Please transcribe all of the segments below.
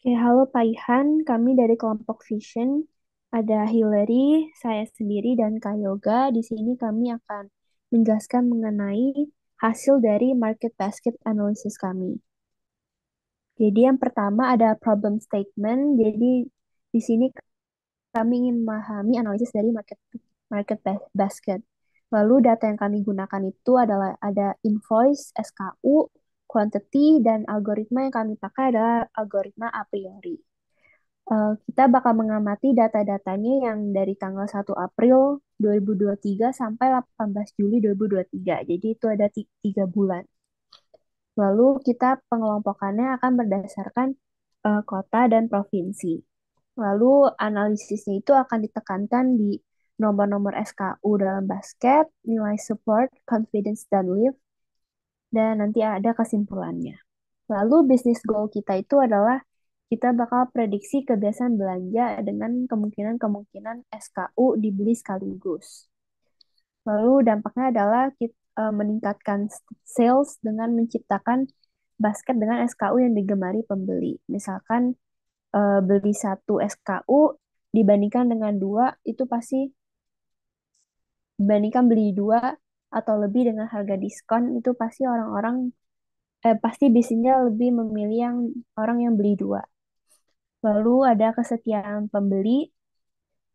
Oke, halo Pak Ihan. Kami dari kelompok Vision. Ada Hillary, saya sendiri, dan Kak Yoga. Di sini kami akan menjelaskan mengenai hasil dari market basket analysis kami. Jadi yang pertama ada problem statement. Jadi di sini kami ingin memahami analisis dari market market basket. Lalu data yang kami gunakan itu adalah ada invoice, SKU, quantity, dan algoritma yang kami pakai adalah algoritma a priori. Uh, kita bakal mengamati data-datanya yang dari tanggal 1 April 2023 sampai 18 Juli 2023. Jadi itu ada tiga bulan. Lalu kita pengelompokannya akan berdasarkan uh, kota dan provinsi. Lalu analisisnya itu akan ditekankan di nomor-nomor SKU dalam basket, nilai support, confidence, dan lift, dan nanti ada kesimpulannya. Lalu bisnis goal kita itu adalah kita bakal prediksi kebiasaan belanja dengan kemungkinan-kemungkinan SKU dibeli sekaligus. Lalu dampaknya adalah kita e, meningkatkan sales dengan menciptakan basket dengan SKU yang digemari pembeli. Misalkan e, beli satu SKU dibandingkan dengan dua itu pasti dibandingkan beli dua atau lebih dengan harga diskon itu pasti orang-orang eh, pasti biasanya lebih memilih yang orang yang beli dua. Lalu ada kesetiaan pembeli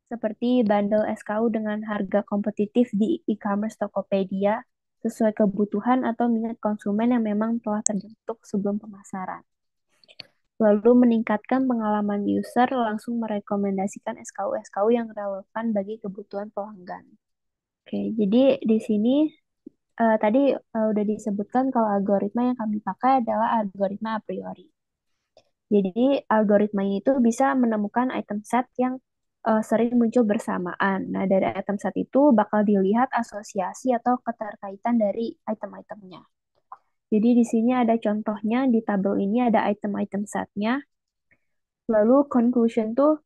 seperti bundle SKU dengan harga kompetitif di e-commerce Tokopedia sesuai kebutuhan atau minat konsumen yang memang telah terbentuk sebelum pemasaran. Lalu meningkatkan pengalaman user langsung merekomendasikan SKU-SKU yang relevan bagi kebutuhan pelanggan. Oke, jadi di sini uh, tadi uh, udah disebutkan kalau algoritma yang kami pakai adalah algoritma a priori. Jadi algoritma itu bisa menemukan item set yang uh, sering muncul bersamaan. Nah, dari item set itu bakal dilihat asosiasi atau keterkaitan dari item-itemnya. Jadi di sini ada contohnya di tabel ini ada item-item setnya. Lalu conclusion tuh,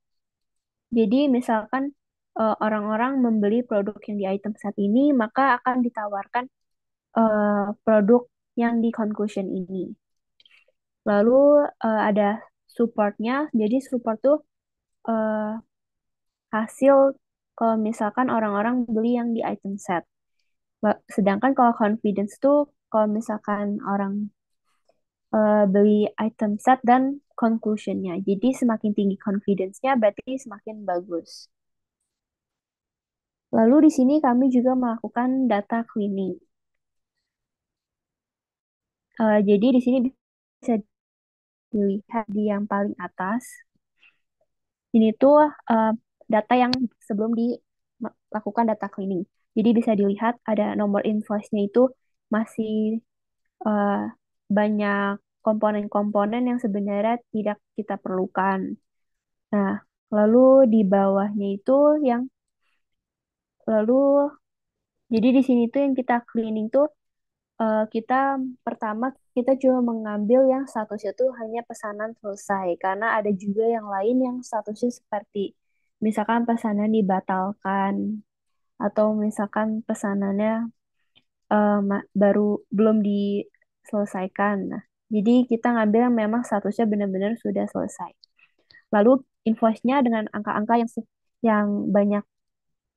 jadi misalkan Eh, orang-orang membeli produk yang di item saat ini, maka akan ditawarkan uh, produk yang di conclusion ini. Lalu uh, ada supportnya, jadi support tuh uh, hasil kalau misalkan orang-orang beli yang di item set. Sedangkan kalau confidence tuh kalau misalkan orang uh, beli item set dan conclusionnya. Jadi semakin tinggi confidence-nya berarti semakin bagus. Lalu di sini kami juga melakukan data cleaning. Uh, jadi di sini bisa dilihat di yang paling atas. Ini tuh uh, data yang sebelum dilakukan data cleaning. Jadi bisa dilihat ada nomor invoice-nya itu masih uh, banyak komponen-komponen yang sebenarnya tidak kita perlukan. Nah, lalu di bawahnya itu yang Lalu jadi di sini tuh yang kita cleaning tuh uh, kita pertama kita cuma mengambil yang statusnya tuh hanya pesanan selesai karena ada juga yang lain yang statusnya seperti misalkan pesanan dibatalkan atau misalkan pesanannya uh, baru belum diselesaikan. Nah, jadi kita ngambil yang memang statusnya benar-benar sudah selesai. Lalu invoice-nya dengan angka-angka yang yang banyak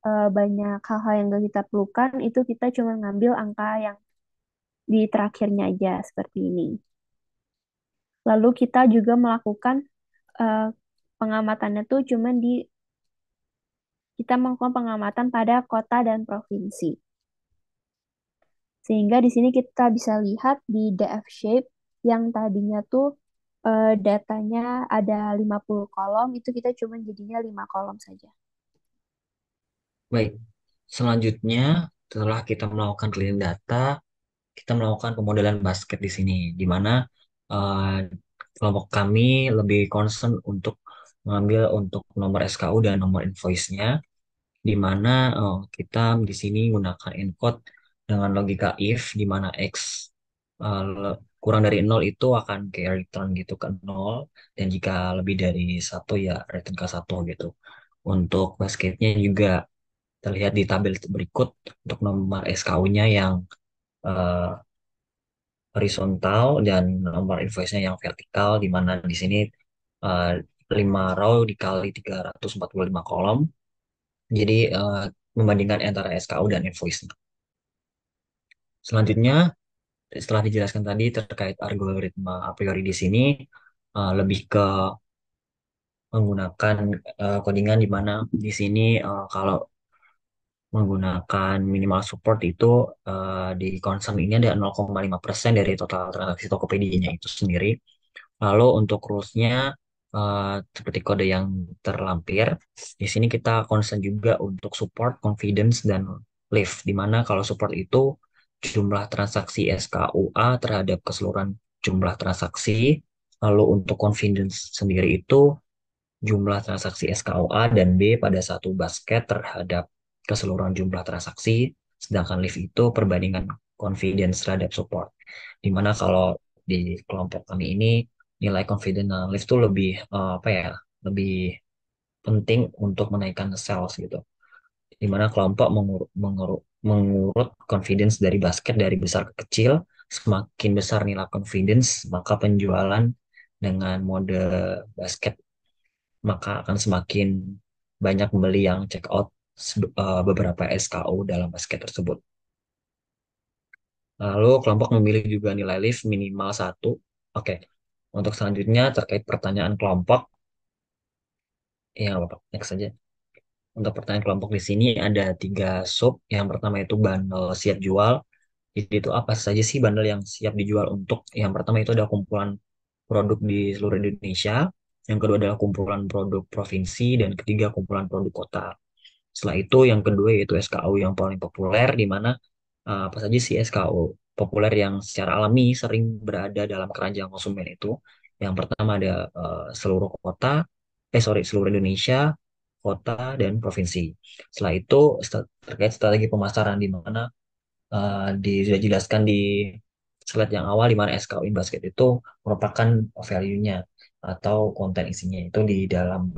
uh, banyak hal-hal yang gak kita perlukan itu kita cuma ngambil angka yang di terakhirnya aja seperti ini. Lalu kita juga melakukan uh, pengamatannya tuh cuma di kita melakukan pengamatan pada kota dan provinsi. Sehingga di sini kita bisa lihat di DF shape yang tadinya tuh uh, datanya ada 50 kolom, itu kita cuma jadinya 5 kolom saja. Baik, selanjutnya setelah kita melakukan clean data, kita melakukan pemodelan basket di sini, di mana uh, kelompok kami lebih concern untuk mengambil untuk nomor SKU dan nomor invoice-nya, di mana uh, kita di sini menggunakan encode dengan logika if, di mana X uh, kurang dari nol itu akan kayak return gitu ke nol dan jika lebih dari satu ya return ke satu gitu untuk basketnya juga terlihat di tabel berikut untuk nomor SKU-nya yang uh, horizontal dan nomor invoice-nya yang vertikal di mana di sini uh, eh, 5 row dikali 345 kolom. Jadi uh, membandingkan antara SKU dan invoice. -nya. Selanjutnya setelah dijelaskan tadi terkait algoritma a priori di sini uh, lebih ke menggunakan uh, codingan di mana di sini uh, kalau menggunakan minimal support itu uh, di concern ini ada 0,5% dari total transaksi Tokopedia-nya itu sendiri. Lalu untuk rules-nya uh, seperti kode yang terlampir, di sini kita concern juga untuk support, confidence, dan lift, di mana kalau support itu jumlah transaksi SKUA terhadap keseluruhan jumlah transaksi, lalu untuk confidence sendiri itu jumlah transaksi SKUA dan B pada satu basket terhadap keseluruhan jumlah transaksi, sedangkan lift itu perbandingan confidence terhadap support. Dimana kalau di kelompok kami ini nilai confidence lift itu lebih uh, apa ya lebih penting untuk menaikkan sales gitu. Dimana kelompok mengur mengur mengurut confidence dari basket dari besar ke kecil, semakin besar nilai confidence maka penjualan dengan mode basket maka akan semakin banyak beli yang check out Eh, beberapa SKO dalam basket tersebut. Lalu kelompok memilih juga nilai lift minimal satu. Oke, untuk selanjutnya terkait pertanyaan kelompok. Ya, Bapak, next saja. Untuk pertanyaan kelompok di sini ada tiga sub. Yang pertama itu bandel siap jual. Jadi itu apa saja sih bandel yang siap dijual untuk yang pertama itu ada kumpulan produk di seluruh Indonesia, yang kedua adalah kumpulan produk provinsi, dan ketiga kumpulan produk kota. Setelah itu yang kedua yaitu SKU yang paling populer di mana uh, apa saja sih SKU populer yang secara alami sering berada dalam keranjang konsumen itu. Yang pertama ada uh, seluruh kota, eh sorry seluruh Indonesia, kota dan provinsi. Setelah itu terkait strategi pemasaran di mana uh, di, sudah jelaskan di slide yang awal di mana SKU in basket itu merupakan value-nya atau konten isinya itu di dalam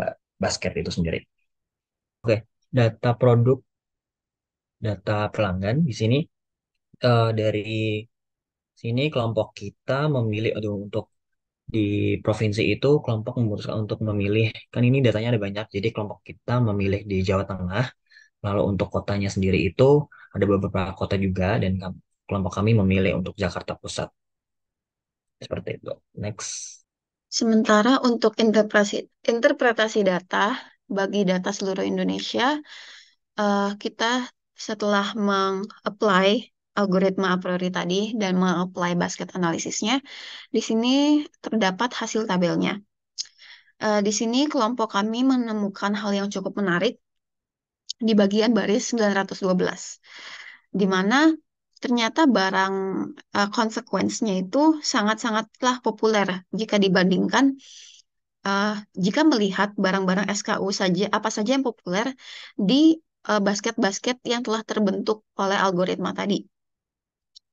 basket itu sendiri. Oke, data produk, data pelanggan di sini uh, dari sini kelompok kita memilih aduh untuk di provinsi itu kelompok memutuskan untuk memilih kan ini datanya ada banyak jadi kelompok kita memilih di Jawa Tengah lalu untuk kotanya sendiri itu ada beberapa kota juga dan kelompok kami memilih untuk Jakarta Pusat seperti itu next sementara untuk interpretasi interpretasi data bagi data seluruh Indonesia, uh, kita setelah meng-apply algoritma a priori tadi dan meng-apply basket analisisnya, di sini terdapat hasil tabelnya. Uh, di sini kelompok kami menemukan hal yang cukup menarik di bagian baris 912, di mana ternyata barang uh, eh, konsekuensinya itu sangat-sangatlah populer jika dibandingkan uh, jika melihat barang-barang SKU saja apa saja yang populer di eh, basket-basket uh, yang telah terbentuk oleh algoritma tadi.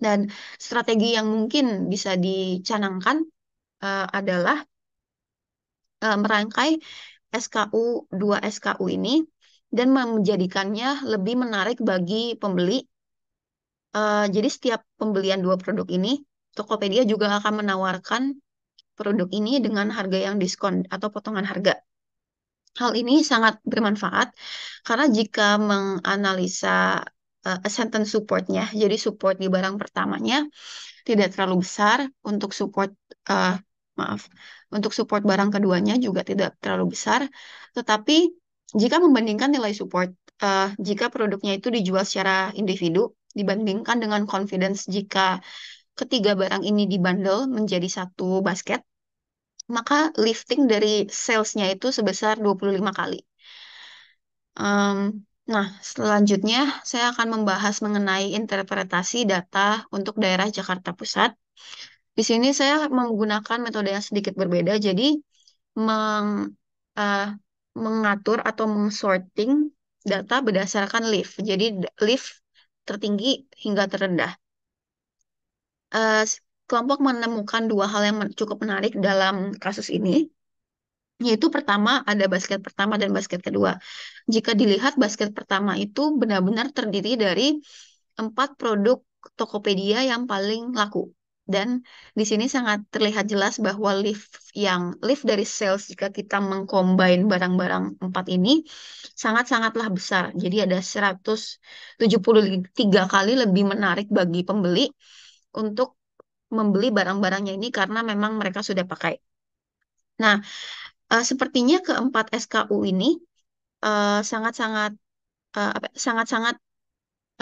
Dan strategi yang mungkin bisa dicanangkan uh, adalah uh, merangkai SKU dua SKU ini dan menjadikannya lebih menarik bagi pembeli. Uh, jadi setiap pembelian dua produk ini, Tokopedia juga akan menawarkan produk ini dengan harga yang diskon atau potongan harga. Hal ini sangat bermanfaat karena jika menganalisa uh, eh, sentence supportnya, jadi support di barang pertamanya tidak terlalu besar untuk support uh, maaf untuk support barang keduanya juga tidak terlalu besar, tetapi jika membandingkan nilai support uh, jika produknya itu dijual secara individu dibandingkan dengan confidence jika ketiga barang ini dibundle menjadi satu basket maka lifting dari salesnya itu sebesar 25 kali. Um, nah, selanjutnya saya akan membahas mengenai interpretasi data untuk daerah Jakarta Pusat. Di sini saya menggunakan metode yang sedikit berbeda, jadi meng, uh, mengatur atau mengsorting data berdasarkan lift. Jadi lift tertinggi hingga terendah. Uh, kelompok menemukan dua hal yang cukup menarik dalam kasus ini, yaitu pertama ada basket pertama dan basket kedua. Jika dilihat basket pertama itu benar-benar terdiri dari empat produk Tokopedia yang paling laku. Dan di sini sangat terlihat jelas bahwa lift yang lift dari sales jika kita mengcombine barang-barang empat ini sangat-sangatlah besar. Jadi ada 173 kali lebih menarik bagi pembeli untuk membeli barang-barangnya ini karena memang mereka sudah pakai. Nah, uh, sepertinya keempat SKU ini eh, sangat-sangat uh, sangat-sangat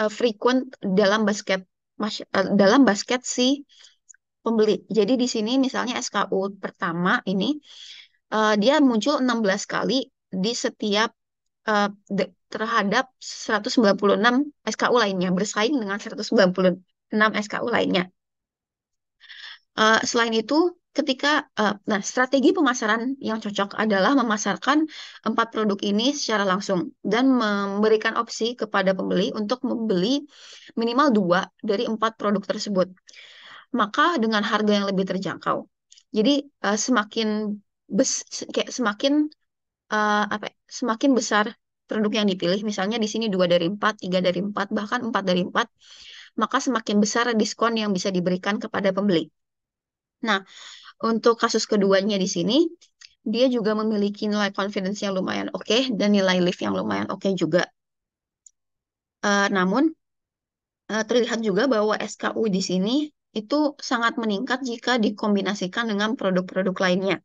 uh, uh, frequent dalam basket uh, dalam basket si pembeli. Jadi di sini misalnya SKU pertama ini uh, dia muncul 16 kali di setiap uh, terhadap 196 SKU lainnya, bersaing dengan 196 SKU lainnya. Uh, selain itu, ketika uh, nah strategi pemasaran yang cocok adalah memasarkan empat produk ini secara langsung dan memberikan opsi kepada pembeli untuk membeli minimal dua dari empat produk tersebut. Maka dengan harga yang lebih terjangkau. Jadi uh, semakin bes kayak semakin uh, apa ya, semakin besar produk yang dipilih misalnya di sini dua dari empat tiga dari empat bahkan empat dari empat maka semakin besar diskon yang bisa diberikan kepada pembeli. Nah, untuk kasus keduanya di sini, dia juga memiliki nilai confidence yang lumayan oke okay, dan nilai lift yang lumayan oke okay juga. Uh, namun, uh, terlihat juga bahwa SKU di sini itu sangat meningkat jika dikombinasikan dengan produk-produk lainnya.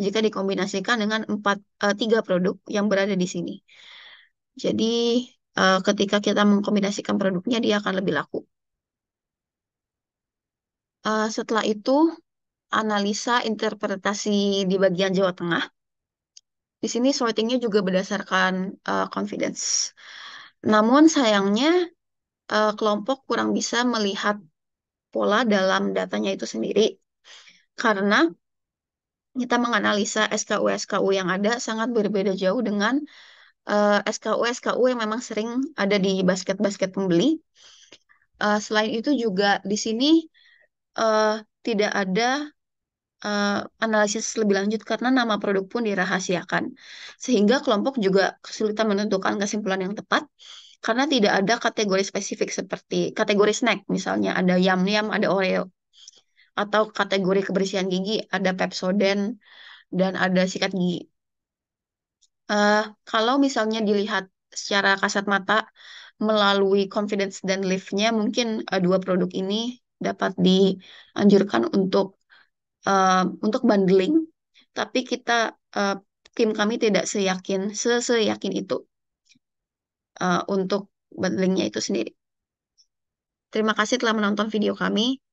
Jika dikombinasikan dengan empat uh, tiga produk yang berada di sini. Jadi, uh, ketika kita mengkombinasikan produknya, dia akan lebih laku. Uh, setelah itu analisa interpretasi di bagian Jawa Tengah. Di sini sortingnya juga berdasarkan uh, confidence. Namun sayangnya uh, kelompok kurang bisa melihat pola dalam datanya itu sendiri karena kita menganalisa SKU-SKU yang ada sangat berbeda jauh dengan SKU-SKU yang memang sering ada di basket-basket pembeli. Uh, selain itu juga di sini uh, tidak ada uh, analisis lebih lanjut karena nama produk pun dirahasiakan. Sehingga kelompok juga kesulitan menentukan kesimpulan yang tepat karena tidak ada kategori spesifik seperti kategori snack misalnya ada yam-yam, ada Oreo. Atau kategori kebersihan gigi ada Pepsodent dan ada sikat gigi. Uh, kalau misalnya dilihat secara kasat mata melalui confidence dan lift-nya mungkin uh, dua produk ini dapat dianjurkan untuk uh, untuk bundling, tapi kita uh, tim kami tidak seyakin seseyakin itu uh, untuk bundlingnya itu sendiri. Terima kasih telah menonton video kami.